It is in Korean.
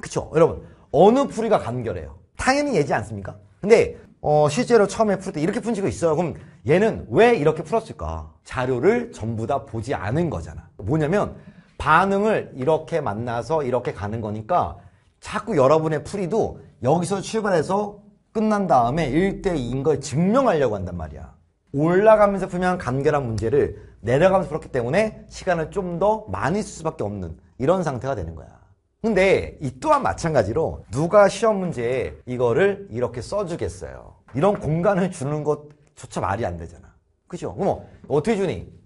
그쵸 여러분 어느 풀이가 간결해요 당연히 얘지 않습니까 근데 어, 실제로 처음에 풀 때 이렇게 푼 친구 있어요 그럼 얘는 왜 이렇게 풀었을까 자료를 전부 다 보지 않은 거잖아 뭐냐면 반응을 이렇게 만나서 이렇게 가는 거니까 자꾸 여러분의 풀이도 여기서 출발해서 끝난 다음에 1대2인 걸 증명하려고 한단 말이야 올라가면서 풀면 간결한 문제를 내려가면서 풀었기 때문에 시간을 좀 더 많이 쓸 수밖에 없는 이런 상태가 되는 거야 근데 이 또한 마찬가지로 누가 시험 문제에 이거를 이렇게 써주겠어요. 이런 공간을 주는 것조차 말이 안 되잖아. 그죠? 그머 어떻게 주니?